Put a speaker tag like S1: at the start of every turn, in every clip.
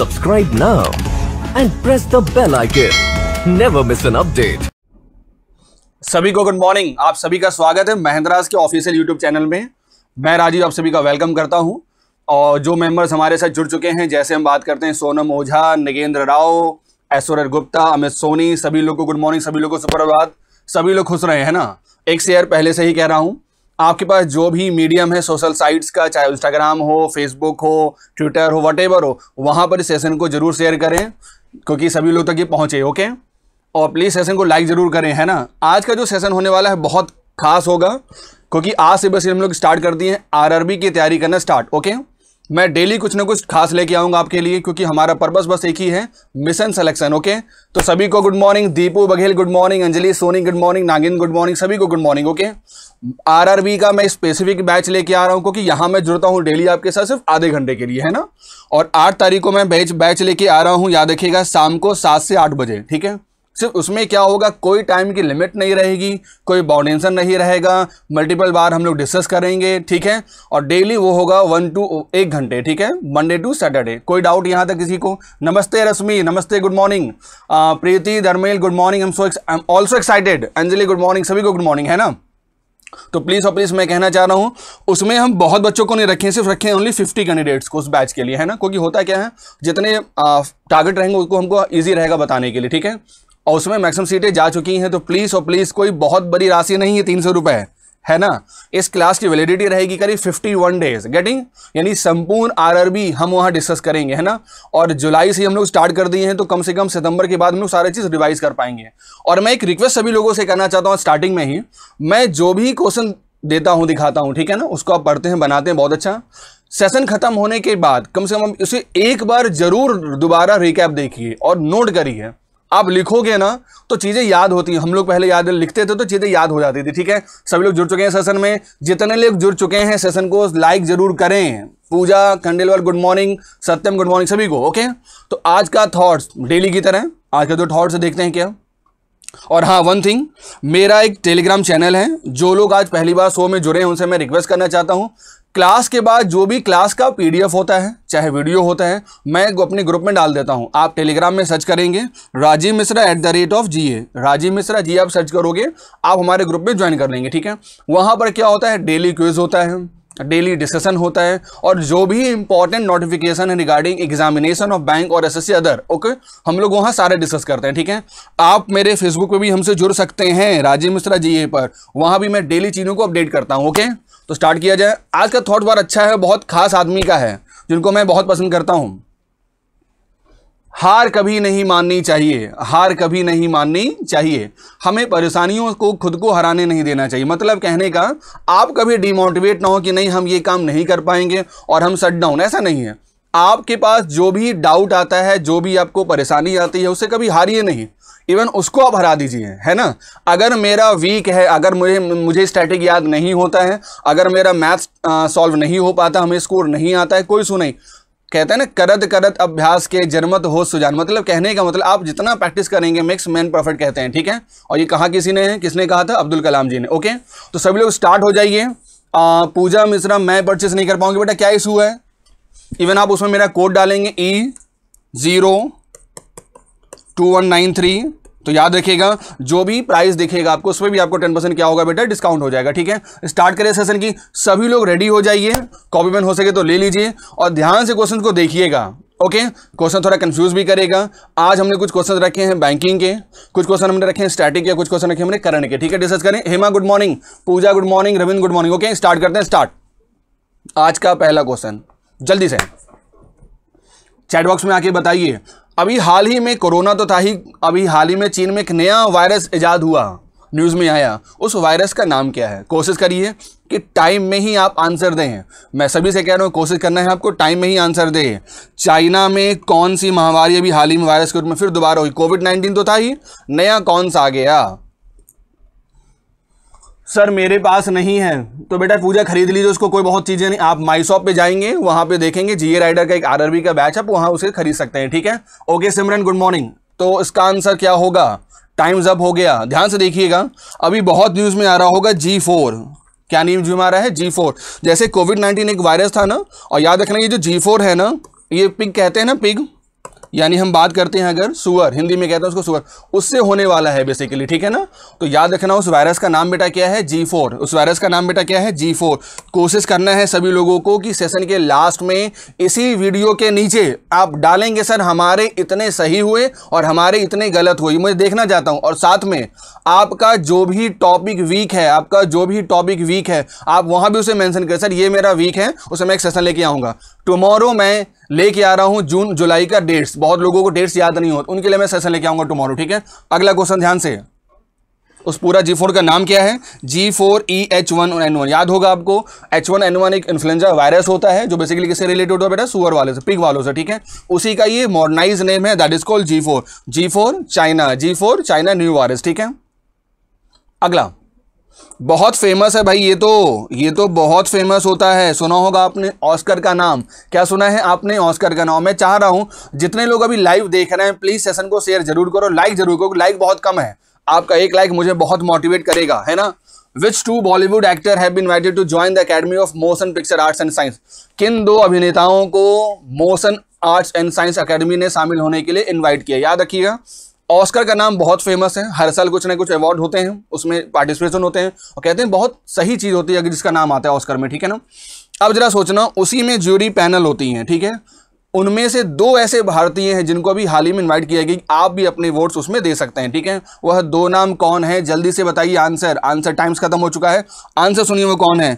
S1: Subscribe now and press the bell icon. Never miss an update. सभी को good morning आप सभी का स्वागत है महिंद्राज के ऑफिशियल यूट्यूब चैनल में मैं राजीव आप सभी का वेलकम करता हूं और जो मेंबर्स हमारे साथ जुड़ चुके हैं जैसे हम बात करते हैं सोनम ओझा नगेंद्र राव ऐश्वर्य गुप्ता अमित सोनी सभी लोग को गुड मॉर्निंग सभी लोग को सुप्रभात सभी लोग खुश रहे हैं ना एक शेयर पहले से ही कह रहा हूँ आपके पास जो भी मीडियम है सोशल साइट्स का चाहे इंस्टाग्राम हो फेसबुक हो ट्विटर हो वट हो वहाँ पर इस सेशन को ज़रूर शेयर करें क्योंकि सभी लोग तक ये पहुँचे ओके और प्लीज़ सेशन को लाइक ज़रूर करें है ना आज का जो सेशन होने वाला है बहुत खास होगा क्योंकि आज से बस हम लोग स्टार्ट कर दिए हैं आरआरबी की तैयारी करना स्टार्ट ओके मैं डेली कुछ ना कुछ खास लेके आऊँगा आपके लिए क्योंकि हमारा पर्पस बस एक ही है मिशन सिलेक्शन ओके तो सभी को good morning Deepu Baghel good morning Anjali Soni good morning Nagin good morning सभी को गुड मॉर्निंग ओके आरआरबी का मैं स्पेसिफिक बैच लेके आ रहा हूँ क्योंकि यहाँ मैं जुड़ता हूँ डेली आपके साथ सिर्फ आधे घंटे के लिए है ना और आठ तारीख को मैं बैच बैच लेके आ रहा हूँ याद रखिएगा शाम को सात से आठ बजे ठीक है सिर्फ उसमें क्या होगा कोई टाइम की लिमिट नहीं रहेगी कोई बाउंडेशन नहीं रहेगा मल्टीपल बार हम लोग डिस्कस करेंगे ठीक है और डेली वो होगा वन टू एक घंटे ठीक है मंडे टू सैटरडे कोई डाउट यहाँ तक किसी को नमस्ते रश्मि नमस्ते good morning Preeti Dharmel good morning um so I am also excited Anjali good morning सभी को गुड मॉर्निंग है ना तो प्लीज़ और प्लीज़ मैं कहना चाह रहा हूं उसमें हम बहुत बच्चों को नहीं रखें सिर्फ रखें ओनली फिफ्टी कैंडिडेट्स को उस बैच के लिए है ना क्योंकि होता क्या है जितने टारगेट रहेंगे उसको हमको ईजी रहेगा बताने के लिए ठीक है और उसमें मैक्सिमम सीटें जा चुकी हैं तो प्लीज़ और प्लीज़ कोई बहुत बड़ी राशि नहीं है तीन सौ है, है ना इस क्लास की वैलिडिटी रहेगी करीब 51 डेज गेटिंग यानी संपूर्ण आरआरबी हम वहाँ डिस्कस करेंगे है ना और जुलाई से हम लोग स्टार्ट कर दिए हैं तो कम से कम सितंबर के बाद हम लोग सारे चीज़ रिवाइज कर पाएंगे और मैं एक रिक्वेस्ट सभी लोगों से करना चाहता हूँ स्टार्टिंग में ही मैं जो भी क्वेश्चन देता हूँ दिखाता हूँ ठीक है ना उसको आप पढ़ते हैं बनाते हैं बहुत अच्छा सेशन खत्म होने के बाद कम से कम उसे एक बार जरूर दोबारा रिकैप देखिए और नोट करिए आप लिखोगे ना तो चीज़ें याद होती हैं हम लोग पहले याद लिखते थे तो चीज़ें याद हो जाती थी ठीक है सभी लोग जुड़ चुके हैं सेशन में जितने लोग जुड़ चुके हैं सेशन को लाइक जरूर करें Pooja Khandelwal good morning Satyam good morning सभी को ओके तो आज का थॉट्स डेली की तरह आज का जो तो थॉट्स देखते हैं क्या और हाँ वन थिंग मेरा एक टेलीग्राम चैनल है जो लोग आज पहली बार शो में जुड़े हैं उनसे मैं रिक्वेस्ट करना चाहता हूँ क्लास के बाद जो भी क्लास का पीडीएफ होता है चाहे वीडियो होता है मैं अपने ग्रुप में डाल देता हूं आप टेलीग्राम में सर्च करेंगे Rajeev Mishra at the rate of G A Rajeev Mishra ji आप सर्च करोगे आप हमारे ग्रुप में ज्वाइन कर लेंगे ठीक है वहां पर क्या होता है डेली क्विज होता है डेली डिस्कशन होता है और जो भी इंपॉर्टेंट नोटिफिकेशन है रिगार्डिंग एग्जामिनेशन ऑफ बैंक और एसएससी अदर ओके हम लोग वहाँ सारे डिस्कस करते हैं ठीक है आप मेरे फेसबुक पे भी हमसे जुड़ सकते हैं राजीव मिश्रा जी ए पर वहाँ भी मैं डेली चीज़ों को अपडेट करता हूँ ओके तो स्टार्ट किया जाए आज का थॉट बार अच्छा है बहुत खास आदमी का है जिनको मैं बहुत पसंद करता हूं हार कभी नहीं माननी चाहिए हार कभी नहीं माननी चाहिए हमें परेशानियों को खुद को हराने नहीं देना चाहिए मतलब कहने का आप कभी डिमोटिवेट ना हो कि नहीं हम ये काम नहीं कर पाएंगे और हम शट डाउन ऐसा नहीं है आपके पास जो भी डाउट आता है जो भी आपको परेशानी आती है उसे कभी हारिए नहीं इवन उसको आप हरा दीजिए है ना अगर मेरा वीक है अगर मुझे मुझे स्टैटिक याद नहीं होता है अगर मेरा मैथ्स सॉल्व नहीं हो पाता हमें स्कोर नहीं आता है कोई सुनाई कहते हैं ना करत करत अभ्यास के जनमत हो सुजान मतलब कहने का मतलब आप जितना प्रैक्टिस करेंगे मिक्स मैन परफेक्ट कहते हैं ठीक है और ये कहा किसी ने किसने कहा था अब्दुल कलाम जी ने ओके तो सभी लोग स्टार्ट हो जाइए पूजा मिश्रा मैं परचेस नहीं कर पाऊंगी बेटा क्या इशू है इवन आप उसमें मेरा कोड डालेंगे E zero two one nine three तो याद रखिएगा जो भी प्राइस देखेगा आपको उसमें भी आपको टेन परसेंट क्या होगा बेटा डिस्काउंट हो जाएगा ठीक है स्टार्ट करें सेशन की सभी लोग रेडी हो जाइए कॉपी पेन हो सके तो ले लीजिए और ध्यान से क्वेश्चन को देखिएगा ओके क्वेश्चन थोड़ा कंफ्यूज भी करेगा आज हमने कुछ क्वेश्चन रखे हैं बैंकिंग के कुछ क्वेश्चन हमने रखे हैं स्टैटिक के कुछ क्वेश्चन रखे हमने करंट के ठीक है डिस्कस करें Hema good morning Pooja good morning Ravind good morning okay start करते हैं स्टार्ट आज का पहला क्वेश्चन जल्दी से चैट बॉक्स में आके बताइए अभी हाल ही में कोरोना तो था ही अभी हाल ही में चीन में एक नया वायरस ईजाद हुआ न्यूज़ में आया उस वायरस का नाम क्या है कोशिश करिए कि टाइम में ही आप आंसर दें मैं सभी से कह रहा हूँ कोशिश करना है आपको टाइम में ही आंसर दें चाइना में कौन सी महामारी अभी हाल ही में वायरस के रूप में फिर दोबारा हुई कोविड नाइन्टीन तो था ही नया कौन सा आ गया सर मेरे पास नहीं है तो बेटा पूजा खरीद लीजिए उसको कोई बहुत चीज़ें नहीं आप माई शॉप पर जाएंगे वहाँ पे देखेंगे जीए राइडर का एक आरआरबी का बैच आप वहाँ उसे खरीद सकते हैं ठीक है ओके सिमरन गुड मॉर्निंग तो इसका आंसर क्या होगा टाइम्स अप हो गया ध्यान से देखिएगा अभी बहुत न्यूज़ में आ रहा होगा जी फोर क्या न्यूज में आ रहा है जी फोर जैसे कोविड नाइन्टीन एक वायरस था ना और याद रखना ये जो जी फोर है ना ये पिग कहते हैं ना पिग यानी हम बात करते हैं अगर सुअर हिंदी में कहते हैं उसको सुअर उससे होने वाला है बेसिकली ठीक है ना तो याद रखना उस वायरस का नाम बेटा क्या है जी फोर उस वायरस का नाम बेटा क्या है जी फोर कोशिश करना है सभी लोगों को कि सेशन के लास्ट में इसी वीडियो के नीचे आप डालेंगे सर हमारे इतने सही हुए और हमारे इतने गलत हुए मैं देखना चाहता हूँ और साथ में आपका जो भी टॉपिक वीक है आपका जो भी टॉपिक वीक है आप वहाँ भी उसे मैंशन करें सर ये मेरा वीक है उसे मैं एक सेशन लेके आऊँगा टुमारो मैं लेके आ रहा हूँ जून जुलाई का डेट्स बहुत लोगों को डेट्स याद नहीं होता उनके लिए मैं सेशन लेके आऊँगा टुमारो ठीक है अगला क्वेश्चन ध्यान से उस पूरा जी फोर का नाम क्या है G four E H one N one याद होगा आपको एच वन एन वन एक इन्फ्लुएंजा वायरस होता है जो बेसिकली किससे रिलेटेड होता है बेटा सुअर वाले से पिग वालों से ठीक है उसी का ये मॉडर्नाइज नेम है that is called G four G four China G four China new virus ठीक है अगला बहुत फेमस है भाई ये तो ये तो बहुत फेमस होता है सुना होगा आपने ऑस्कर का नाम क्या सुना है आपने ऑस्कर का नाम मैं चाह रहा हूँ जितने लोग अभी लाइव देख रहे हैं प्लीज़ सेशन को शेयर जरूर करो लाइक जरूर करो लाइक बहुत कम है आपका एक लाइक मुझे बहुत मोटिवेट करेगा है ना which two Bollywood actor have been invited to join the Academy of Motion Picture Arts and Science किन दो अभिनेताओं को Motion Arts and Science Academy ने शामिल होने के लिए इन्वाइट किया याद रखिएगा ऑस्कर का नाम बहुत फेमस है हर साल कुछ ना कुछ अवार्ड होते हैं उसमें पार्टिसिपेशन होते हैं और कहते हैं बहुत सही चीज़ होती है अगर जिसका नाम आता है ऑस्कर में ठीक है ना अब जरा सोचना उसी में ज्यूरी पैनल होती हैं ठीक है उनमें से दो ऐसे भारतीय हैं जिनको अभी हाल ही में इन्वाइट किया गया कि आप भी अपने वोट्स उसमें दे सकते हैं ठीक है वह दो नाम कौन है जल्दी से बताइए आंसर आंसर टाइम्स खत्म हो चुका है आंसर सुनिए वो कौन है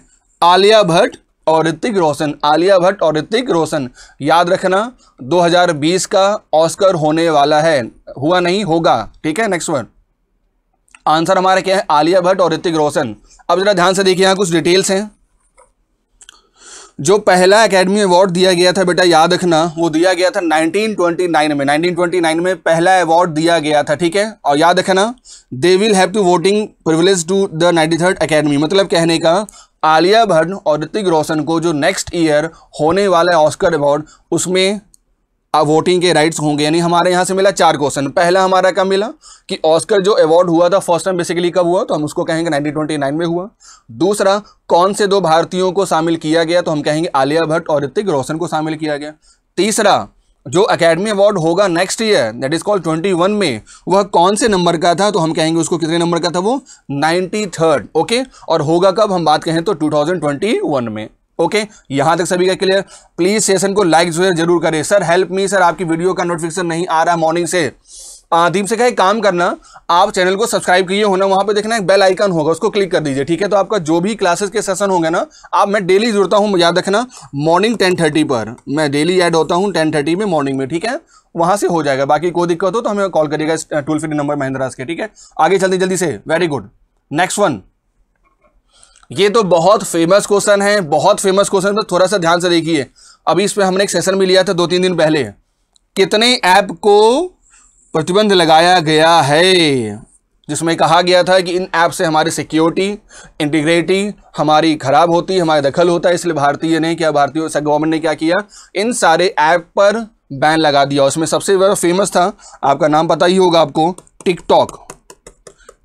S1: आलिया भट्ट और ऋतिक रोशन आलिया भट्ट और ऋतिक रोशन याद रखना 2020 का ऑस्कर होने वाला है हुआ नहीं होगा ठीक है नेक्स्ट वर्ड आंसर हमारा क्या है आलिया भट्ट और ऋतिक रोशन अब ज़रा ध्यान से देखिए यहाँ कुछ डिटेल्स हैं जो पहला एकेडमी अवार्ड दिया गया था बेटा याद रखना वो दिया गया था 1929 में 1929 में पहला अवार्ड दिया गया था ठीक है और याद रखना they will have to voting privilege to the ninety third Academy मतलब कहने का आलिया भट्ट और ऋतिक रोशन को जो नेक्स्ट ईयर होने वाला ऑस्कर अवार्ड उसमें अब वोटिंग के राइट्स होंगे यानी हमारे यहाँ से मिला चार क्वेश्चन पहला हमारा क्या मिला कि ऑस्कर जो अवार्ड हुआ था फर्स्ट टाइम बेसिकली कब हुआ तो हम उसको कहेंगे 1929 में हुआ दूसरा कौन से दो भारतीयों को शामिल किया गया तो हम कहेंगे आलिया भट्ट और ऋतिक रोशन को शामिल किया गया तीसरा जो अकेडमी अवार्ड होगा next year that is called twenty में वह कौन से नंबर का था तो हम कहेंगे उसको कितने नंबर का था वो नाइन्टी थर्ड ओके और होगा कब हम बात कहें तो टू में ओके यहां तक सभी का क्लियर प्लीज सेशन को लाइक जरूर करें सर हेल्प मी सर आपकी वीडियो का नोटिफिकेशन नहीं आ रहा मॉर्निंग से दीप से का एक काम करना आप चैनल को सब्सक्राइब किए होना वहां पे देखना एक बेल आइकन होगा उसको क्लिक कर दीजिए ठीक है तो आपका जो भी क्लासेस के सेशन होंगे ना आप मैं डेली जुड़ता हूं याद रखना मॉर्निंग टेन थर्टी पर मैं डेली ऐड होता हूं टेन थर्टी में मॉर्निंग में ठीक है वहां से हो जाएगा बाकी कोई दिक्कत हो तो हमें कॉल करिएगा टोल फ्री नंबर महिंद्राज के ठीक है आगे चलते जल्दी से वेरी गुड नेक्स्ट वन ये तो बहुत फेमस क्वेश्चन है बहुत फेमस क्वेश्चन तो थोड़ा सा ध्यान से देखिए अभी इस पर हमने एक सेशन भी लिया था दो तीन दिन पहले कितने ऐप को प्रतिबंध लगाया गया है जिसमें कहा गया था कि इन ऐप से हमारी सिक्योरिटी इंटीग्रिटी हमारी ख़राब होती है हमारे दखल होता है इसलिए भारतीय ने क्या भारतीय गवर्नमेंट ने क्या किया इन सारे ऐप पर बैन लगा दिया उसमें सबसे बड़ा फेमस था आपका नाम पता ही होगा आपको टिकटॉक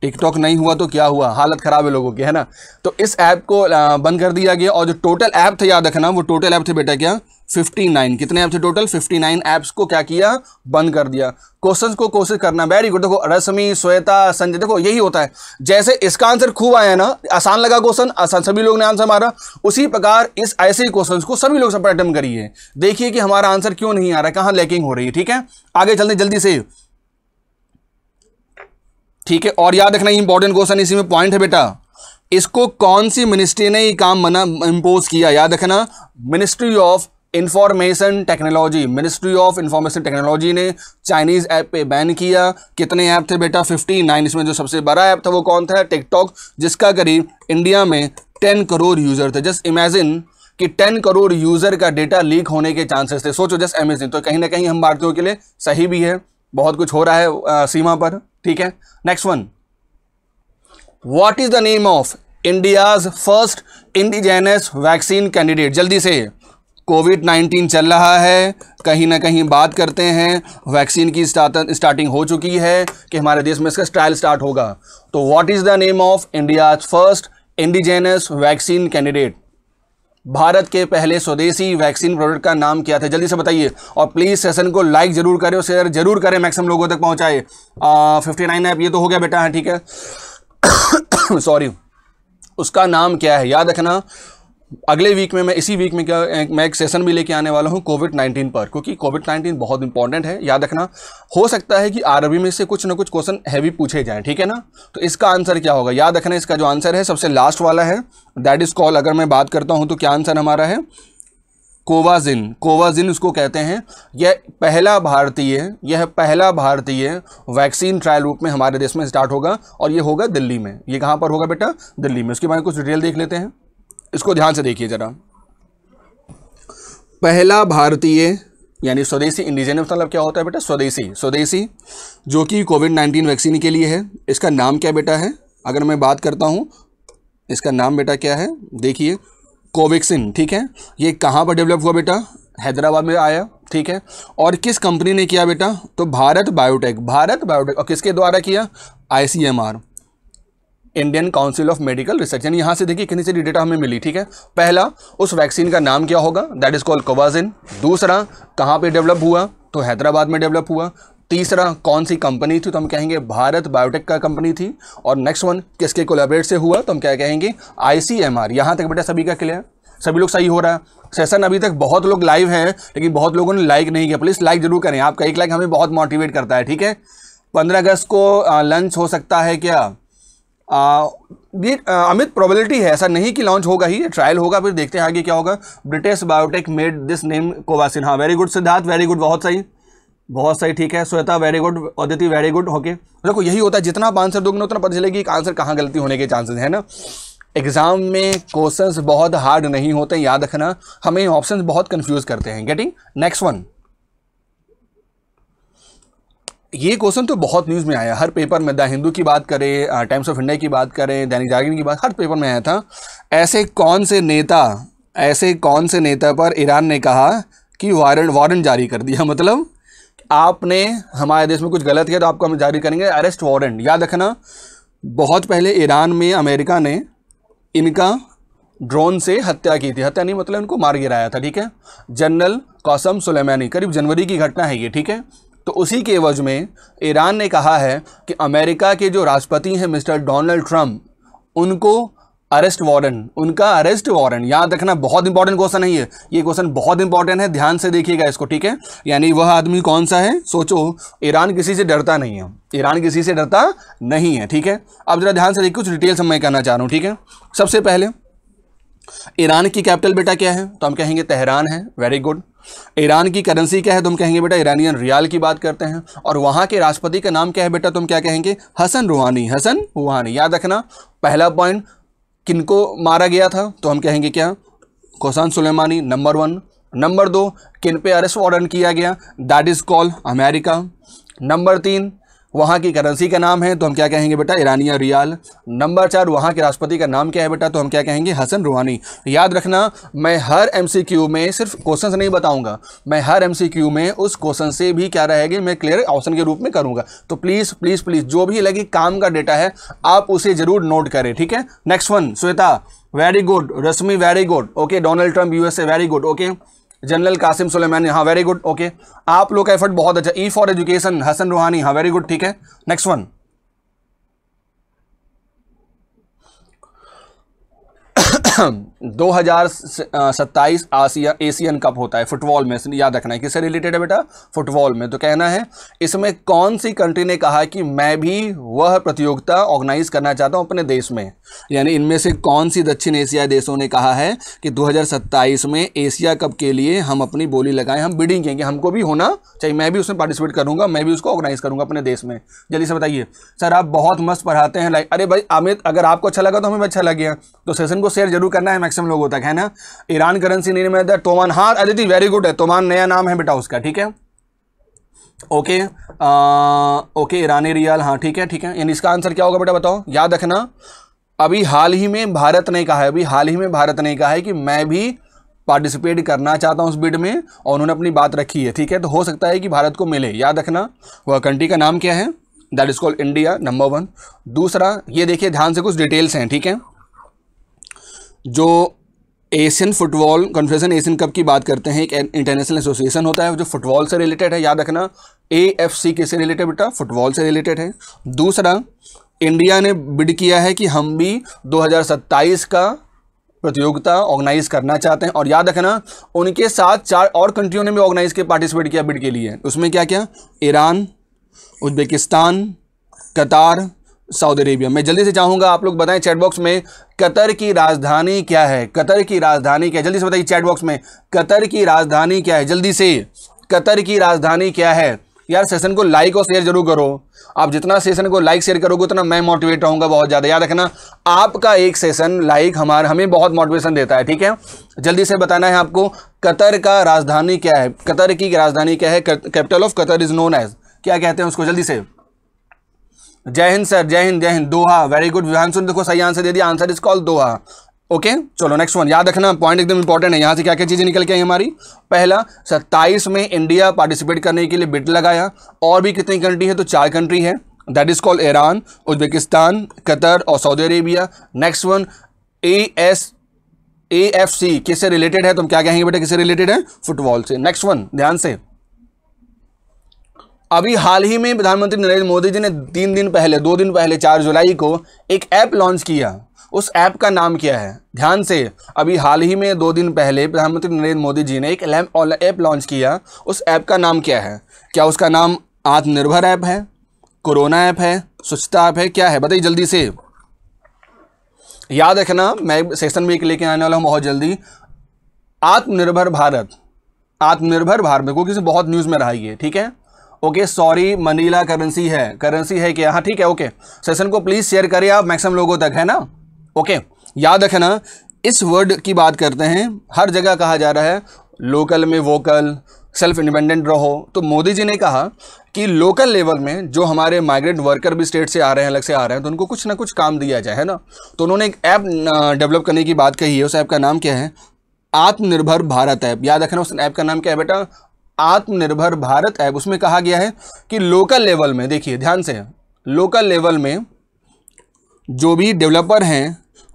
S1: टिकटॉक नहीं हुआ तो क्या हुआ हालत ख़राब है लोगों की है ना तो इस ऐप को बंद कर दिया गया और जो टोटल ऐप थे याद रखना वो टोटल ऐप थे बेटा क्या 59 कितने ऐप थे टोटल 59 ऐप्स को क्या किया बंद कर दिया क्वेश्चंस को कोशिश करना वेरी गुड देखो रश्मि श्वेता संजय देखो यही होता है जैसे इसका आंसर खूब आया ना आसान लगा क्वेश्चन आसान सभी लोग ने आंसर मारा उसी प्रकार इस ऐसे ही क्वेश्चंस को सभी लोग सब अटेम्प्ट करिए देखिए कि हमारा आंसर क्यों नहीं आ रहा है कहाँ लैकिंग हो रही है ठीक है आगे चलते जल्दी से ठीक है और याद रखना इंपॉर्टेंट क्वेश्चन इसी में पॉइंट है बेटा इसको कौन सी मिनिस्ट्री ने ये काम मना इम्पोज किया याद रखना Ministry of Information Technology Ministry of Information Technology ने चाइनीज़ ऐप पे बैन किया कितने ऐप थे बेटा 59 इसमें जो सबसे बड़ा ऐप था वो कौन था टिकटॉक जिसका करीब इंडिया में 10 करोड़ यूज़र थे जस्ट इमेजिन कि 10 करोड़ यूज़र का डेटा लीक होने के चांसेस थे सोचो जस्ट अमेजिन तो कहीं ना कहीं हम भारतीयों के लिए सही भी है बहुत कुछ हो रहा है आ, सीमा पर ठीक है next one what is the name of India's first indigenous vaccine candidate जल्दी से कोविड नाइन्टीन चल रहा है कहीं ना कहीं बात करते हैं वैक्सीन की स्टार्टिंग हो चुकी है कि हमारे देश में इसका ट्रायल स्टार्ट होगा तो what is the name of India's first indigenous vaccine candidate Bharat के पहले स्वदेशी वैक्सीन प्रोडक्ट का नाम क्या था जल्दी से बताइए और प्लीज़ सेशन को लाइक जरूर करें शेयर जरूर करें मैक्सिमम लोगों तक पहुंचाए फिफ्टी नाइन ऐप ये तो हो गया बेटा हाँ ठीक है सॉरी उसका नाम क्या है याद रखना अगले वीक में मैं इसी वीक में क्या मैं एक सेशन भी लेके आने वाला हूँ कोविड नाइन्टीन पर क्योंकि कोविड नाइन्टीन बहुत इंपॉर्टेंट है याद रखना हो सकता है कि आरबी में से कुछ ना कुछ क्वेश्चन हैवी पूछे जाएं ठीक है ना तो इसका आंसर क्या होगा याद रखना इसका जो आंसर है सबसे लास्ट वाला है दैट इज़ कॉल अगर मैं बात करता हूँ तो क्या आंसर हमारा है कोवाजिन कोवाजिन उसको कहते हैं यह पहला भारतीय यह पहला भारतीय वैक्सीन ट्रायल रूप में हमारे देश में स्टार्ट होगा और ये होगा दिल्ली में ये कहाँ पर होगा बेटा दिल्ली में उसके बारे में कुछ डिटेल देख लेते हैं इसको ध्यान से देखिए ज़रा पहला भारतीय यानी स्वदेशी इंडिजिनस मतलब क्या होता है बेटा स्वदेशी स्वदेशी जो कि कोविड नाइन्टीन वैक्सीन के लिए है इसका नाम क्या बेटा है अगर मैं बात करता हूँ इसका नाम बेटा क्या है देखिए कोवैक्सिन ठीक है ये कहाँ पर डेवलप हुआ बेटा हैदराबाद में आया ठीक है और किस कंपनी ने किया बेटा तो भारत बायोटेक भारत बायोटेक और किसके द्वारा किया I Indian Council of Medical Research यानी यहाँ से देखिए कितनी सारी डेटा हमें मिली ठीक है पहला उस वैक्सीन का नाम क्या होगा दैट इज़ कॉल्ड कोवाजिन दूसरा कहाँ पे डेवलप हुआ तो हैदराबाद में डेवलप हुआ तीसरा कौन सी कंपनी थी तो हम कहेंगे भारत बायोटेक का कंपनी थी और नेक्स्ट वन किसके कोलेबरेट से हुआ तो हम क्या कहेंगे आई सी एम आर यहाँ तक बेटा सभी का क्लियर सभी लोग सही हो रहा है सेशन अभी तक बहुत लोग लाइव हैं लेकिन बहुत लोगों ने लाइक नहीं किया प्लीज़ लाइक जरूर करें आपका एक लाइक हमें बहुत मोटिवेट करता है ठीक है पंद्रह अगस्त को लंच हो सकता है क्या ये अमित प्रोबेबिलिटी है ऐसा नहीं कि लॉन्च होगा ही ट्रायल होगा फिर देखते हैं आगे क्या होगा British Biotech made this name Covaxin हाँ very good Siddharth very good बहुत सही बहुत सही ठीक है Shweta very good Aditi very good okay देखो यही होता है जितना आप आंसर दोगे उतना पता चलेगी कि आंसर कहाँ गलती होने के चांसेस है ना एग्ज़ाम में क्वेश्चंस बहुत हार्ड नहीं होते याद रखना हमें ऑप्शंस बहुत कंफ्यूज करते हैं गेटिंग नेक्स्ट वन ये क्वेश्चन तो बहुत न्यूज़ में आया हर पेपर में द हिंदू की बात करें टाइम्स ऑफ इंडिया की बात करें दैनिक जागरण की बात हर पेपर में आया था ऐसे कौन से नेता ऐसे कौन से नेता पर ईरान ने कहा कि वारंट वारंट जारी कर दिया मतलब आपने हमारे देश में कुछ गलत किया तो आपको हम जारी करेंगे अरेस्ट वारंट याद रखना बहुत पहले ईरान में अमेरिका ने इनका ड्रोन से हत्या की थी हत्या नहीं मतलब इनको मार गिराया था ठीक है जनरल कौसम सुलेमानी करीब जनवरी की घटना है ये ठीक है तो उसी के वज में ईरान ने कहा है कि अमेरिका के जो राष्ट्रपति हैं मिस्टर डोनाल्ड ट्रंप उनको अरेस्ट वारंट उनका अरेस्ट वारंट याद रखना बहुत इंपॉर्टेंट क्वेश्चन है ये ये क्वेश्चन बहुत इंपॉर्टेंट है ध्यान से देखिएगा इसको ठीक है यानी वह आदमी कौन सा है सोचो ईरान किसी से डरता नहीं है ईरान किसी से डरता नहीं है ठीक है अब जरा ध्यान से देखिए कुछ डिटेल्स मैं कहना चाह रहा हूँ ठीक है सबसे पहले ईरान की कैपिटल बेटा क्या है तो हम कहेंगे तेहरान है वेरी गुड ईरान की करेंसी क्या है तो हम कहेंगे बेटा ईरानियन रियाल की बात करते हैं और वहां के राष्ट्रपति का नाम क्या है बेटा तुम तो क्या कहेंगे हसन रूहानी हसन रूहानी याद रखना पहला पॉइंट किनको मारा गया था तो हम कहेंगे क्या Qasem Soleimani number one number दो किन पे अरेस्ट वारंट किया गया that is call America number तीन वहाँ की करेंसी का नाम है तो हम क्या कहेंगे बेटा ईरानिया रियाल नंबर चार वहाँ के राष्ट्रपति का नाम क्या है बेटा तो हम क्या कहेंगे हसन रूहानी याद रखना मैं हर एमसीक्यू में सिर्फ क्वेश्चन नहीं बताऊंगा मैं हर एमसीक्यू में उस क्वेश्चन से भी क्या रहेगी मैं क्लियर ऑप्शन के रूप में करूँगा तो प्लीज़ प्लीज़ प्लीज़ जो भी लगे काम का डेटा है आप उसे ज़रूर नोट करें ठीक है next one Shweta very good Rashmi very good okay Donald Trump USA very good okay general Qasem Soleimani हाँ वेरी गुड ओके आप लोग का एफर्ट बहुत अच्छा ई फॉर एजुकेशन हसन रूहानी हाँ वेरी गुड ठीक है next one 2027 Asia Asian cup होता है फुटबॉल में याद रखना है किससे रिलेटेड है बेटा फुटबॉल में तो कहना है इसमें कौन सी कंट्री ने कहा कि मैं भी वह प्रतियोगिता ऑर्गेनाइज करना चाहता हूं अपने देश में यानी इनमें से कौन सी दक्षिण एशियाई देशों ने कहा है कि 2027 में एशिया कप के लिए हम अपनी बोली लगाएं हम बिडिंग कहेंगे हमको भी होना चाहिए मैं भी उसमें पार्टिसिपेट करूंगा मैं भी उसको ऑर्गेनाइज करूँगा अपने देश में जल्दी से बताइए सर आप बहुत मस्त पढ़ाते हैं लाइक अरे भाई अमित अगर आपको अच्छा लगा तो हमें अच्छा लग गया तो सेशन को शेयर जरूर करना है मैक्सिमम लोग होता है ना ईरान करेंसी नहीं मिलता है तोमान हाँ अदिति वेरी गुड है तोमान नया नाम है बेटा उसका ठीक है ओके ओके ईरानी रियाल हाँ ठीक है ठीक है यानी इसका आंसर क्या होगा बेटा बताओ याद रखना अभी हाल ही में भारत ने कहा है अभी हाल ही में भारत ने कहा है कि मैं भी पार्टिसिपेट करना चाहता हूं उस बिड में और उन्होंने अपनी बात रखी है ठीक है तो हो सकता है कि भारत को मिले याद रखना वह कंट्री का नाम क्या है that is called India number one दूसरा ये देखिए ध्यान से कुछ डिटेल्स हैं ठीक है जो Asian football confederation Asian cup की बात करते हैं एक इंटरनेशनल एसोसिएशन होता है जो फुटबॉल से रिलेटेड है याद रखना ए एफ सी किससे रिलेटेड बेटा फुटबॉल से रिलेटेड है दूसरा इंडिया ने बिड किया है कि हम भी 2027 का प्रतियोगिता ऑर्गेनाइज करना चाहते हैं और याद रखना उनके साथ चार और कंट्रियों ने भी ऑर्गेनाइज के पार्टिसिपेट किया बिड के लिए उसमें क्या क्या Iran Uzbekistan Qatar Saudi Arabia मैं जल्दी से चाहूँगा आप लोग बताएं चैट बॉक्स में कतर की राजधानी क्या है कतर की राजधानी क्या है जल्दी से बताइए चैट बॉक्स में कतर की राजधानी क्या है जल्दी से कतर की राजधानी क्या है यार सेशन को लाइक और शेयर जरूर करो आप जितना सेशन को लाइक शेयर करोगे उतना मैं मोटिवेट रहूँगा बहुत ज़्यादा याद रखना आपका एक सेशन लाइक हमारा हमें बहुत मोटिवेशन देता है ठीक है जल्दी से बताना है आपको कतर का राजधानी क्या है कतर की राजधानी क्या है capital of Qatar is known as क्या कहते हैं उसको जल्दी से जय हिंद सर जय हिंद जय हिंद दोहा वेरी गुड विहानसुन देखो सही आंसर दे दिया answer is call Doha okay चलो नेक्स्ट वन याद रखना पॉइंट एकदम इंपॉर्टेंट है यहाँ से क्या क्या चीज़ें निकल के आई हमारी पहला सत्ताईस में इंडिया पार्टिसिपेट करने के लिए बिट लगाया और भी कितनी कंट्री है तो चार कंट्री है that is called Iran Uzbekistan Qatar और Saudi Arabia next one A S A F C किससे रिलेटेड है तुम तो क्या कहेंगे बेटा किससे रिलेटेड है फुटबॉल से नेक्स्ट वन ध्यान से अभी हाल ही में प्रधानमंत्री नरेंद्र मोदी जी ने तीन दिन पहले दो दिन पहले चार जुलाई को एक ऐप लॉन्च किया उस ऐप का नाम क्या है ध्यान से अभी हाल ही में दो दिन पहले प्रधानमंत्री नरेंद्र मोदी जी ने एक ऐप लॉन्च किया उस ऐप का नाम क्या है क्या उसका नाम आत्मनिर्भर ऐप है कोरोना ऐप है स्वच्छता ऐप है क्या है बताइए जल्दी से याद रखना मैं सेशन में एक लेके आने वाला हूँ बहुत जल्दी आत्मनिर्भर भारत आत्मनिर्भर भारत को किसी बहुत न्यूज़ में रहा ये ठीक है ओके सॉरी मनीला करेंसी है करेंसी है क्या हाँ ठीक है ओके सेशन को प्लीज़ शेयर करें आप मैक्सिमम लोगों तक है ना ओके याद रखना इस वर्ड की बात करते हैं हर जगह कहा जा रहा है लोकल में वोकल सेल्फ इंडिपेंडेंट रहो तो मोदी जी ने कहा कि लोकल लेवल में जो हमारे माइग्रेंट वर्कर भी स्टेट से आ रहे हैं अलग से आ रहे हैं तो उनको कुछ ना कुछ काम दिया जाए है ना तो उन्होंने एक ऐप डेवलप करने की बात कही है उस ऐप का नाम क्या है आत्मनिर्भर भारत ऐप याद रखना उस ऐप का नाम क्या है बेटा आत्मनिर्भर भारत ऐप उसमें कहा गया है कि लोकल लेवल में देखिए ध्यान से लोकल लेवल में जो भी डेवलपर हैं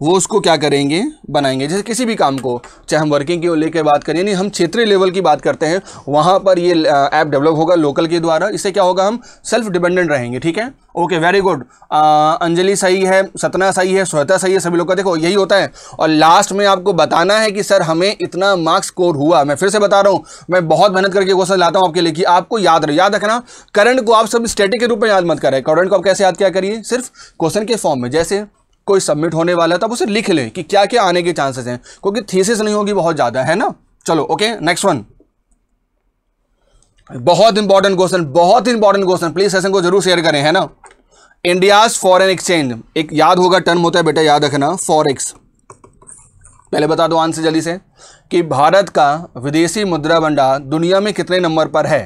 S1: वो उसको क्या करेंगे बनाएंगे जैसे किसी भी काम को चाहे हम वर्किंग की लेकर बात करें यानी हम क्षेत्रीय लेवल की बात करते हैं वहाँ पर ये ऐप डेवलप होगा लोकल के द्वारा इससे क्या होगा हम सेल्फ डिपेंडेंट रहेंगे ठीक है ओके वेरी गुड अंजलि सही है सतना सही है श्वेता सही है सभी लोग का देखो यही होता है और लास्ट में आपको बताना है कि सर हमें इतना मार्क्स स्कोर हुआ मैं फिर से बता रहा हूँ मैं बहुत मेहनत करके क्वेश्चन लाता हूँ आपके लिए कि आपको याद रहे याद रखना करंट को आप सब स्टेटिक के रूप में याद मत करें करंट को आप कैसे याद क्या करिए सिर्फ क्वेश्चन के फॉर्म में जैसे कोई सबमिट होने वाला है तो उसे लिख लें कि क्या क्या आने के चांसेस हैं क्योंकि थीसिस नहीं होगी बहुत ज़्यादा है ना चलो ओके नेक्स्ट वन बहुत इंपॉर्टेंट क्वेश्चन बहुत इंपॉर्टेंट क्वेश्चन प्लीज सेशन को जरूर शेयर करें है ना इंडियाज फॉरन एक्सचेंज एक याद होगा टर्म होता है बेटा याद रखना फॉरेक्स पहले बता दो आंसर जल्दी से कि भारत का विदेशी मुद्रा भंडार दुनिया में कितने नंबर पर है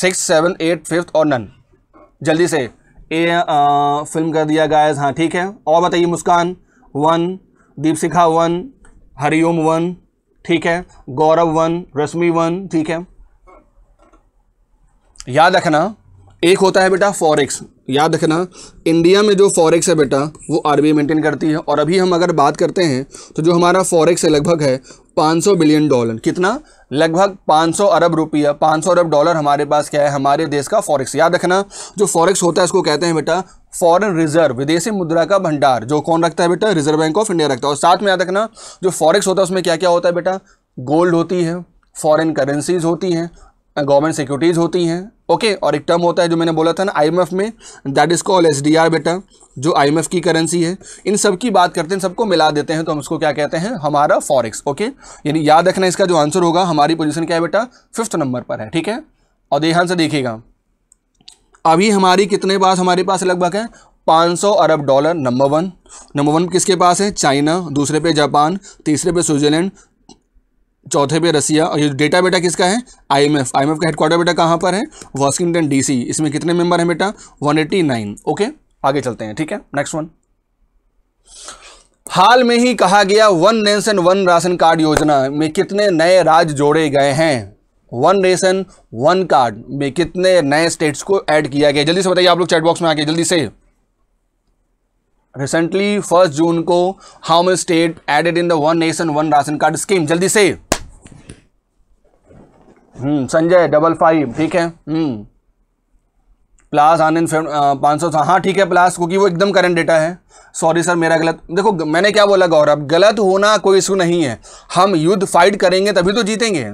S1: सिक्स सेवन एट फिफ्थ और नन जल्दी से ए आ, फिल्म कर दिया गायज हाँ ठीक है और बताइए Muskan one Deepshikha one Hariom one ठीक है गौरव वन रश्मि वन ठीक है याद रखना एक होता है बेटा फॉरेक्स याद रखना इंडिया में जो फॉरेक्स है बेटा वो आरबीआई मेंटेन करती है और अभी हम अगर बात करते हैं तो जो हमारा फॉरेक्स है लगभग है 500 बिलियन डॉलर कितना लगभग 500 अरब रुपया 500 अरब डॉलर हमारे पास क्या है हमारे देश का फॉरेक्स याद रखना जो फॉरेक्स होता है इसको कहते हैं बेटा फॉरेन रिजर्व विदेशी मुद्रा का भंडार जो कौन रखता है बेटा रिजर्व बैंक ऑफ इंडिया रखता है और साथ में याद रखना जो फॉरेक्स होता है उसमें क्या क्या होता है बेटा गोल्ड होती है फॉरेन करेंसीज होती हैं गवर्नमेंट सिक्योरिटीज़ होती हैं ओके और एक टर्म होता है जो मैंने बोला था ना आईएमएफ में दैट इज़ कॉल एसडीआर बेटा जो आईएमएफ की करेंसी है इन सब की बात करते हैं सबको मिला देते हैं तो हम उसको क्या कहते हैं हमारा फॉरेक्स ओके यानी याद रखना इसका जो आंसर होगा हमारी पोजीशन क्या है बेटा फिफ्थ नंबर पर है ठीक है और ध्यान से देखिएगा अभी हमारी कितने पास हमारे पास लगभग है 500 अरब dollar number one number one किसके पास है चाइना दूसरे पे जापान तीसरे पे स्विट्जरलैंड चौथे पे रसिया और ये डेटा बेटा किसका है आईएमएफ आईएमएफ का हेडक्वार्टर बेटा कहाँ पर है वॉशिंगटन डीसी इसमें कितने मेंबर हैं बेटा 189 ओके आगे चलते हैं ठीक है नेक्स्ट वन हाल में ही कहा गया one nation one ration card योजना में कितने नए राज्य जोड़े गए हैं वन नेशन वन कार्ड में कितने नए स्टेट्स को ऐड किया गया जल्दी से बताइए आप लोग चैट बॉक्स में आके जल्दी से रिसेंटली फर्स्ट जून को how may state added in the one nation one ration card scheme जल्दी से हम्म, संजय डबल फाइव ठीक है हम्म। प्लास आनंद पाँच सौ हाँ ठीक है प्लास क्योंकि वो एकदम करंट डेटा है सॉरी सर मेरा गलत देखो मैंने क्या बोला गौरव गलत होना कोई इशू नहीं है हम युद्ध फाइट करेंगे तभी तो जीतेंगे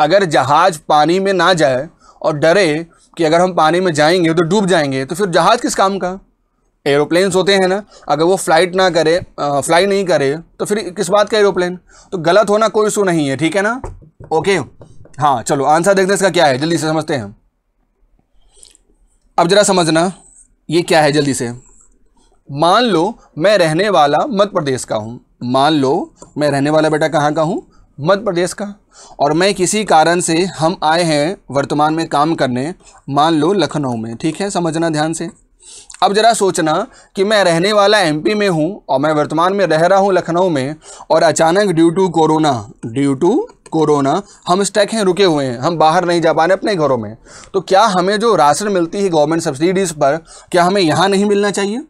S1: अगर जहाज पानी में ना जाए और डरे कि अगर हम पानी में जाएंगे तो डूब जाएंगे तो फिर जहाज किस काम का एरोप्लेन्स होते हैं ना अगर वो फ्लाइट ना करे फ्लाई नहीं करे तो फिर किस बात का एरोप्लेन तो गलत होना कोई इशू नहीं है ठीक है ना ओके हाँ चलो आंसर देखते हैं इसका क्या है जल्दी से समझते हैं अब जरा समझना ये क्या है जल्दी से मान लो मैं रहने वाला मध्य प्रदेश का हूँ मान लो मैं रहने वाला बेटा कहाँ का हूँ मध्य प्रदेश का और मैं किसी कारण से हम आए हैं वर्तमान में काम करने मान लो लखनऊ में ठीक है समझना ध्यान से अब जरा सोचना कि मैं रहने वाला एमपी में हूँ और मैं वर्तमान में रह रहा हूँ लखनऊ में और अचानक due to corona due to corona हम स्टैक हैं रुके हुए हैं हम बाहर नहीं जा पा रहे अपने घरों में तो क्या हमें जो राशन मिलती है गवर्नमेंट सब्सिडीज़ पर क्या हमें यहाँ नहीं मिलना चाहिए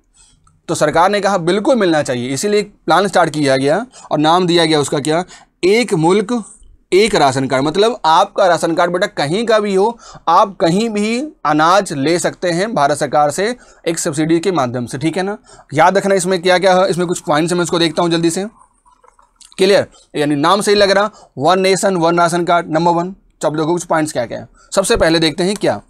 S1: तो सरकार ने कहा बिल्कुल मिलना चाहिए इसीलिए एक प्लान स्टार्ट किया गया और नाम दिया गया उसका क्या एक मुल्क एक राशन कार्ड मतलब आपका राशन कार्ड बेटा कहीं का भी हो आप कहीं भी अनाज ले सकते हैं भारत सरकार से एक सब्सिडी के माध्यम से ठीक है ना याद रखना इसमें क्या क्या है इसमें कुछ पॉइंट्स मैं इसको देखता हूँ जल्दी से क्लियर यानी नाम सही लग रहा one nation one ration card number one चौब आप लोगों कुछ पॉइंट्स क्या क्या है सबसे पहले देखते हैं क्या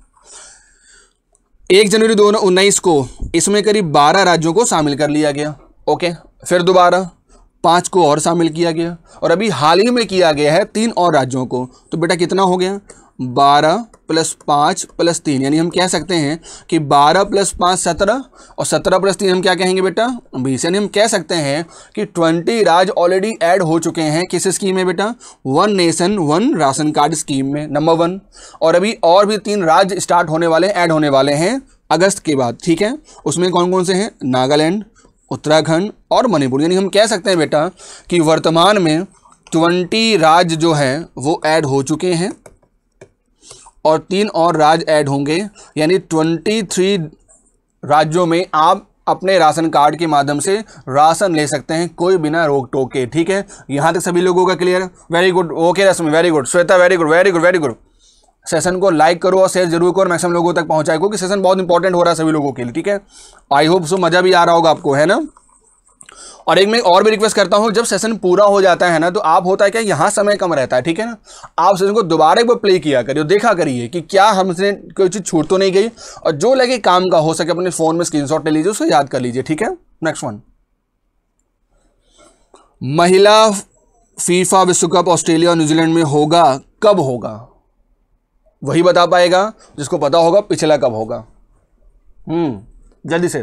S1: एक जनवरी दो उन्नीस को इसमें करीब बारह राज्यों को शामिल कर लिया गया ओके फिर दोबारा पांच को और शामिल किया गया और अभी हाल ही में किया गया है तीन और राज्यों को तो बेटा कितना हो गया बारह प्लस पाँच प्लस तीन यानी हम कह सकते हैं कि बारह प्लस पाँच सत्रह और सत्रह प्लस तीन हम क्या कहेंगे बेटा बीस यानी हम कह सकते हैं कि ट्वेंटी राज ऑलरेडी ऐड हो चुके हैं किस स्कीम में बेटा one nation one ration card scheme में नंबर वन और अभी और भी तीन राज्य स्टार्ट होने वाले ऐड होने वाले हैं अगस्त के बाद ठीक है उसमें कौन कौन से हैं नागालैंड उत्तराखंड और मणिपुर यानी हम कह सकते हैं बेटा कि वर्तमान में ट्वेंटी राज्य जो हैं वो ऐड हो चुके हैं और तीन और राज्य ऐड होंगे यानी ट्वेंटी थ्री राज्यों में आप अपने राशन कार्ड के माध्यम से राशन ले सकते हैं कोई बिना रोक टोक के ठीक है यहाँ तक सभी लोगों का clear very good okay Rashmi very good Shweta very good very good very good session को लाइक करो और शेयर जरूर करो मैक्सिमम लोगों तक पहुँचाए क्योंकि सेशन बहुत इंपॉर्टेंट हो रहा है सभी लोगों के लिए ठीक है आई होप सो मज़ा भी आ रहा होगा आपको है ना और एक मैं और भी रिक्वेस्ट करता हूँ जब सेशन पूरा हो जाता है ना तो आप होता है क्या यहाँ समय कम रहता है ठीक है ना आप सेशन को दोबारा एक बार प्ले किया करिए देखा करिए कि क्या हमसे कोई चीज़ छूट तो नहीं गई और जो लगे काम का हो सके अपने फ़ोन में स्क्रीनशॉट ले लीजिए उसको याद कर लीजिए ठीक है नेक्स्ट वन महिला फीफा विश्व कप ऑस्ट्रेलिया न्यूजीलैंड में होगा कब होगा वही बता पाएगा जिसको पता होगा पिछला कब होगा हम्म जल्दी से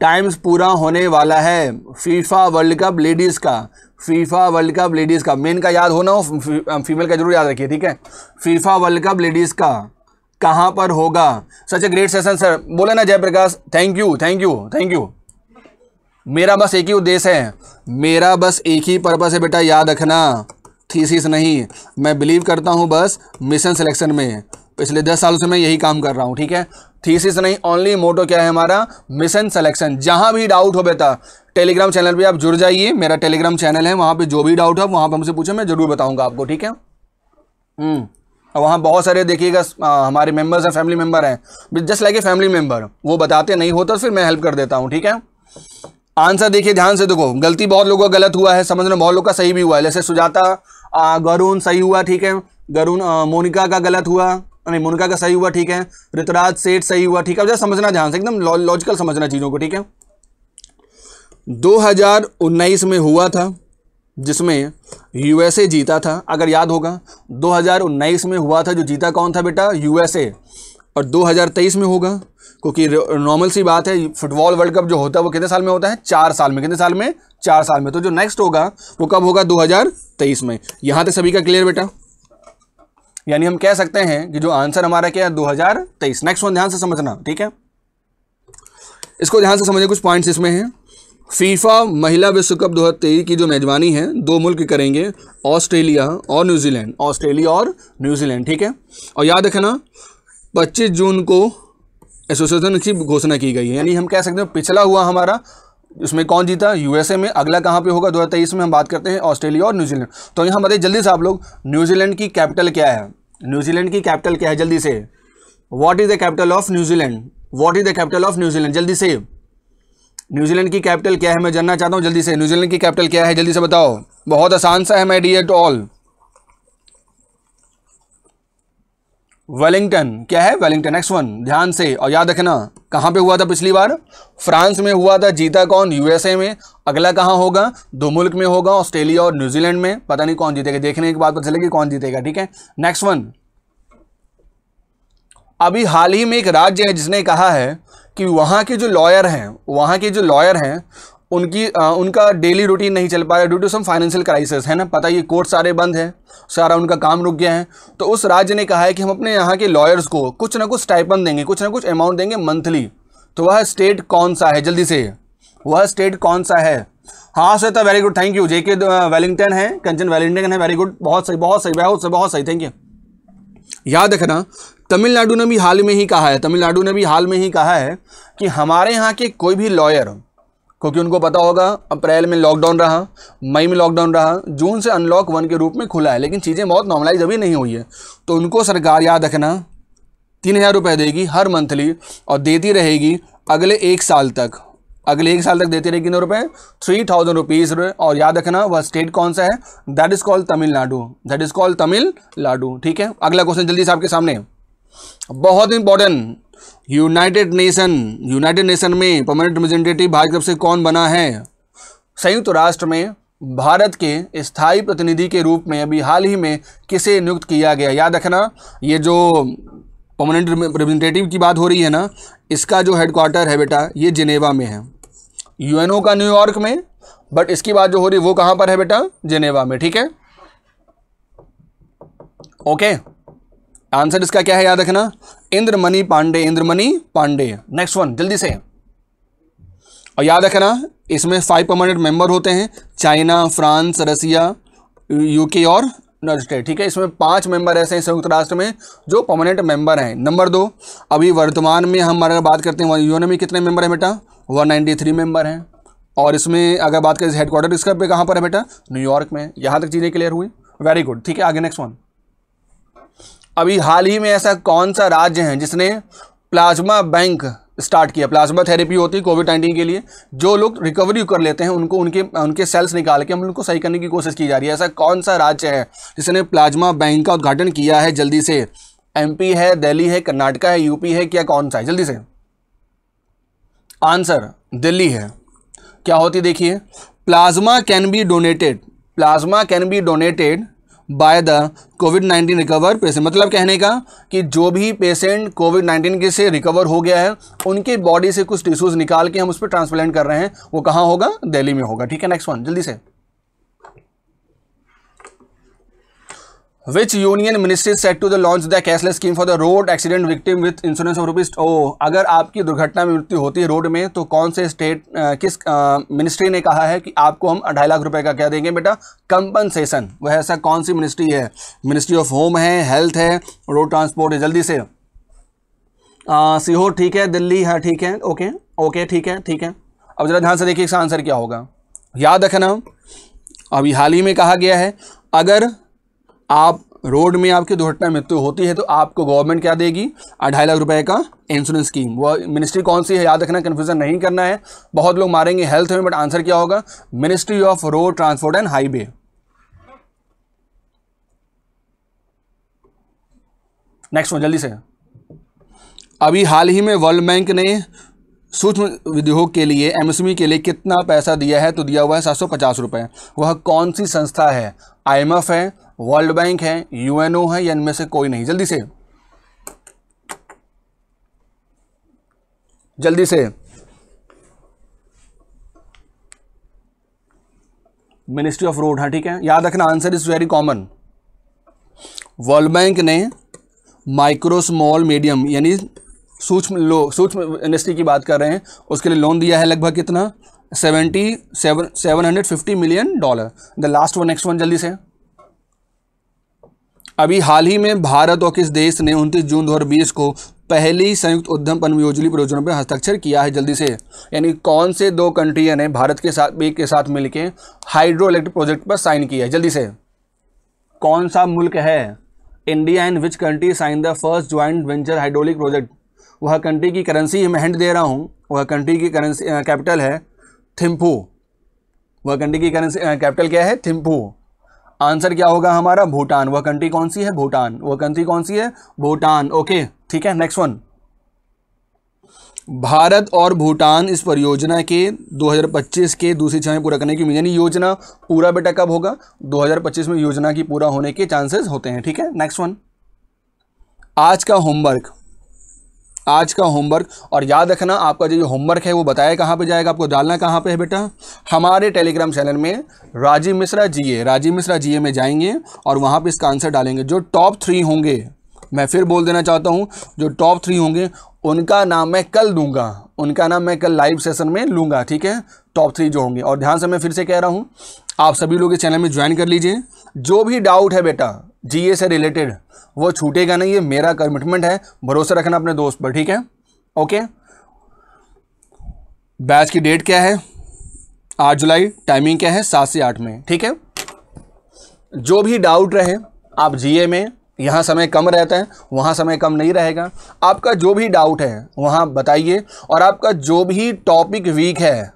S1: टाइम्स पूरा होने वाला है फीफा वर्ल्ड कप लेडीज़ का फीफा वर्ल्ड कप लेडीज़ का मेन का याद होना हो फीमेल का जरूर याद रखिए ठीक है फीफा वर्ल्ड कप लेडीज़ का कहाँ पर होगा such a great session sir बोले ना Jayaprakash thank you thank you thank you मेरा बस एक ही उद्देश्य है मेरा बस एक ही पर्पज है बेटा याद रखना थीसिस नहीं मैं बिलीव करता हूँ बस मिशन सिलेक्शन में पिछले दस सालों से मैं यही काम कर रहा हूँ ठीक है थीसिस नहीं ओनली मोटो क्या है हमारा मिशन सिलेक्शन जहां भी डाउट हो बेटा टेलीग्राम चैनल पे आप जुड़ जाइए मेरा टेलीग्राम चैनल है वहां पे जो भी डाउट हो वहां पे हमसे पूछे मैं ज़रूर बताऊंगा आपको ठीक है हम्म, वहाँ बहुत सारे देखिएगा हमारे मेंबर्स हैं फैमिली मेंबर हैं just like a family member वो बताते नहीं होता फिर मैं हेल्प कर देता हूँ ठीक है आंसर देखिए ध्यान से देखो गलती बहुत लोगों का गलत हुआ है समझना बहुत लोग का सही भी हुआ है जैसे सुजाता गरुण सही हुआ ठीक है गरुण मोनिका का गलत हुआ नहीं मुनका का सही हुआ ठीक है ऋतराज सेठ सही हुआ ठीक है जरा समझना ध्यान से एकदम लॉजिकल समझना चीज़ों को ठीक है 2019 में हुआ था जिसमें यूएसए जीता था अगर याद होगा 2019 में हुआ था जो जीता कौन था बेटा यूएसए और 2023 में होगा क्योंकि नॉर्मल सी बात है फुटबॉल वर्ल्ड कप जो होता है वो कितने साल में होता है चार साल में कितने साल में चार साल में तो जो नेक्स्ट होगा वो कब होगा 2023 में यहाँ तक सभी का क्लियर बेटा यानी हम कह सकते हैं कि जो आंसर हमारा क्या है 2023 नेक्स्ट वन ध्यान से समझना ठीक है इसको ध्यान से समझे कुछ पॉइंट्स इसमें हैं फीफा महिला विश्व कप तेईस की जो मेजबानी है दो मुल्क करेंगे ऑस्ट्रेलिया और न्यूजीलैंड ऑस्ट्रेलिया और न्यूजीलैंड ठीक है और याद रखना पच्चीस जून को एसोसिएशन की घोषणा की गई है यानी हम कह सकते हैं पिछला हुआ हमारा इसमें कौन जीता यूएसए में अगला कहाँ पे होगा 2023 में हम बात करते हैं ऑस्ट्रेलिया और न्यूजीलैंड तो यहाँ बताइए जल्दी से आप लोग न्यूजीलैंड की कैपिटल क्या है न्यूजीलैंड की कैपिटल क्या है जल्दी से what is the capital of New Zealand what is the capital of New Zealand जल्दी से न्यूजीलैंड की कैपिटल क्या है मैं जानना चाहता हूँ जल्दी से न्यूजीलैंड की कैपिटल क्या है जल्दी से बताओ बहुत आसान सा है my D at all Wellington क्या है वेलिंगटन नेक्स्ट वन ध्यान से और याद रखना कहाँ पे हुआ था पिछली बार फ्रांस में हुआ था जीता कौन यूएसए में अगला कहाँ होगा दो मुल्क में होगा ऑस्ट्रेलिया और न्यूजीलैंड में पता नहीं कौन जीतेगा देखने के बाद पता चलेगी कौन जीतेगा ठीक है नेक्स्ट वन अभी हाल ही में एक राज्य है जिसने कहा है कि वहाँ के जो लॉयर हैं वहाँ के जो लॉयर हैं उनकी आ, उनका डेली रूटीन नहीं चल पा रहा due to some financial crisis है ना पता ये कोर्ट सारे बंद हैं सारा उनका काम रुक गया है तो उस राज्य ने कहा है कि हम अपने यहाँ के लॉयर्स को कुछ ना कुछ स्टाइपन देंगे कुछ ना कुछ अमाउंट देंगे मंथली तो वह स्टेट कौन सा है जल्दी से वह स्टेट कौन सा है हाँ सर था very good thank you JK Wellington है कंचन वेलिंगटन है वेरी गुड बहुत सही बहुत सही बहुत सही बहुत सही थैंक यू याद रखना तमिलनाडु ने भी हाल में ही कहा है तमिलनाडु ने भी हाल में ही कहा है कि हमारे यहाँ के कोई भी लॉयर क्योंकि उनको पता होगा अप्रैल में लॉकडाउन रहा मई में लॉकडाउन रहा जून से अनलॉक वन के रूप में खुला है लेकिन चीज़ें बहुत नॉर्मलाइज अभी नहीं हुई है तो उनको सरकार याद रखना तीन हज़ार रुपये देगी हर मंथली और देती रहेगी अगले एक साल तक अगले एक साल तक देती रहेगी कितने रुपये थ्री थाउजेंड रुपीज़ और याद रखना वह स्टेट कौन सा है that is called Tamil Nadu that is called Tamil Nadu ठीक है अगला क्वेश्चन जल्दी से आपके सामने बहुत important United Nation United Nation में परमानेंट रिप्रेजेंटेटिव भारत की तरफ से कौन बना है संयुक्त राष्ट्र में भारत के स्थायी प्रतिनिधि के रूप में अभी हाल ही में किसे नियुक्त किया गया याद रखना ये जो परमानेंट रिप्रेजेंटेटिव की बात हो रही है ना इसका जो हेडक्वार्टर है बेटा ये जिनेवा में है यूएनओ का न्यूयॉर्क में बट इसकी बात जो हो रही है वो कहाँ पर है बेटा जिनेवा में ठीक है ओके आंसर इसका क्या है याद रखना इंद्रमणि पांडे इंद्रमणि पांडे नेक्स्ट वन जल्दी से और याद रखना इसमें फाइव परमानेंट मेंबर होते हैं चाइना फ्रांस रसिया यूके और यूनाइटेड ठीक है इसमें पांच मेंबर ऐसे हैं संयुक्त राष्ट्र में जो परमानेंट मेंबर हैं नंबर दो अभी वर्तमान में हम अगर बात करते हैं यूएन में कितने मेंबर हैं बेटा वन थ्री मेंबर हैं और इसमें अगर बात करें हेडक्वार्टर इसका कहाँ पर है बेटा न्यूयॉर्क में यहाँ तक चीज़ें क्लियर हुई वेरी गुड ठीक है आगे नेक्स्ट वन अभी हाल ही में ऐसा कौन सा राज्य है जिसने प्लाज्मा बैंक स्टार्ट किया प्लाज्मा थेरेपी होती है कोविड नाइन्टीन के लिए जो लोग रिकवरी कर लेते हैं उनको उनके उनके सेल्स निकाल के हम उनको सही करने की कोशिश की जा रही है ऐसा कौन सा राज्य है जिसने प्लाज्मा बैंक का उद्घाटन किया है जल्दी से एमपी है दिल्ली है कर्नाटका है यूपी है क्या कौन सा है जल्दी से आंसर दिल्ली है क्या होती देखिए plasma can be donated plasma can be donated by the covid nineteen recover patient मतलब कहने का कि जो भी पेशेंट कोविड नाइन्टीन के से रिकवर हो गया है उनके बॉडी से कुछ टिश्यूज़ निकाल के हम उस पर ट्रांसप्लांट कर रहे हैं वो कहाँ होगा दिल्ली में होगा ठीक है नेक्स्ट वन जल्दी से which union ministry set to the launch the cashless scheme for the road accident victim with insurance of rupees ओ अगर आपकी दुर्घटना में मृत्यु होती है रोड में तो कौन से स्टेट किस मिनिस्ट्री ने कहा है कि आपको हम अढ़ाई लाख रुपए का क्या देंगे बेटा कंपनसेशन वह ऐसा कौन सी मिनिस्ट्री है मिनिस्ट्री ऑफ होम है हेल्थ है रोड ट्रांसपोर्ट है जल्दी से सीहोर ठीक है दिल्ली हाँ ठीक है ओके ओके ठीक है ठीक है अब ज़रा ध्यान से देखिए इसका आंसर क्या होगा याद रखना अभी हाल ही में कहा गया है अगर आप रोड में आपकी दुर्घटना मृत्यु होती है तो आपको गवर्नमेंट क्या देगी अढ़ाई लाख रुपए का इंश्योरेंस स्कीम वो मिनिस्ट्री कौन सी है याद रखना कन्फ्यूज़न नहीं करना है बहुत लोग मारेंगे हेल्थ में बट आंसर क्या होगा ministry of road transport and highway next one जल्दी से अभी हाल ही में वर्ल्ड बैंक ने सूक्ष्म उद्योग के लिए एमएसएमई e के लिए कितना पैसा दिया है तो दिया हुआ है सात सौ पचास रुपये वह कौन सी संस्था है आईएमएफ है वर्ल्ड बैंक है यूएनओ है या इनमें से कोई नहीं जल्दी से जल्दी से मिनिस्ट्री ऑफ रोड है ठीक है याद रखना answer is very common world bank ने माइक्रो स्मॉल मीडियम यानी सूक्ष्म लो सूक्ष्म इंडस्ट्री की बात कर रहे हैं उसके लिए लोन दिया है लगभग कितना seventy seven seven hundred fifty million dollar the last one next one जल्दी से अभी हाल ही में भारत और किस देश ने उनतीस जून 2020 को पहली संयुक्त उद्यम पनवियोजली परियोजना पर हस्ताक्षर किया है जल्दी से यानी कौन से दो कंट्रियां ने भारत के साथ एक के साथ मिलकर हाइड्रो इलेक्ट्रिक प्रोजेक्ट पर साइन किया है जल्दी से कौन सा मुल्क है India and which country sign the first joint venture hydrolic project वह कंट्री की करेंसी मैं हिंट दे रहा हूँ वह कंट्री की करेंसी कैपिटल है थिम्फू वह कंट्री की करेंसी कैपिटल क्या है थिम्फू आंसर क्या होगा हमारा भूटान वह कंट्री कौन सी है भूटान वह कंट्री कौन सी है भूटान ओके ठीक है नेक्स्ट वन भारत और भूटान इस परियोजना के 2025 के दूसरी छाएँ पूरा करने की यानी योजना पूरा बेटा कब होगा 2025 में योजना की पूरा होने के चांसेस होते हैं ठीक है नेक्स्ट वन आज का होमवर्क आज का होमवर्क और याद रखना आपका जो होमवर्क है वो बताया कहाँ पे जाएगा आपको डालना कहाँ पे है बेटा हमारे टेलीग्राम चैनल में राजीव मिश्रा जीए राजीव मिश्रा जीए में जाएंगे और वहाँ पे इसका आंसर डालेंगे जो टॉप थ्री होंगे मैं फिर बोल देना चाहता हूँ जो टॉप थ्री होंगे उनका नाम मैं कल दूंगा उनका नाम मैं कल लाइव सेशन में लूँगा ठीक है टॉप थ्री जो होंगे और ध्यान से मैं फिर से कह रहा हूँ आप सभी लोग इस चैनल में ज्वाइन कर लीजिए जो भी डाउट है बेटा जीए से रिलेटेड वो छूटेगा नहीं ये मेरा कमिटमेंट है भरोसा रखना अपने दोस्त पर ठीक है ओके बैच की डेट क्या है आठ जुलाई टाइमिंग क्या है सात से आठ में ठीक है जो भी डाउट रहे आप जीए में यहाँ समय कम रहता है वहाँ समय कम नहीं रहेगा आपका जो भी डाउट है वहाँ बताइए और आपका जो भी टॉपिक वीक है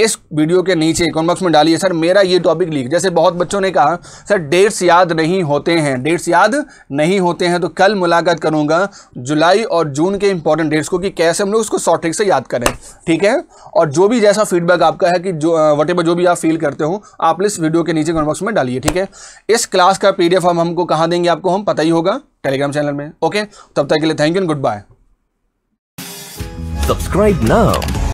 S1: इस वीडियो के नीचे कॉमेंट बॉक्स में डालिए सर मेरा ये टॉपिक लीक जैसे बहुत बच्चों ने कहा सर डेट्स याद नहीं होते हैं डेट्स याद नहीं होते हैं तो कल मुलाकात करूंगा जुलाई और जून के इंपॉर्टेंट डेट्स को कि कैसे हम लोग उसको शॉर्टेज से याद करें ठीक है और जो भी जैसा फीडबैक आपका है कि जो वट जो भी आप फील करते हो आप इस वीडियो के नीचे कॉमेंट बॉक्स में डालिए ठीक है इस क्लास का पी हम हमको कहाँ देंगे आपको हम पता ही होगा टेलीग्राम चैनल में ओके तब तक के लिए thank you and goodbye subscribe ना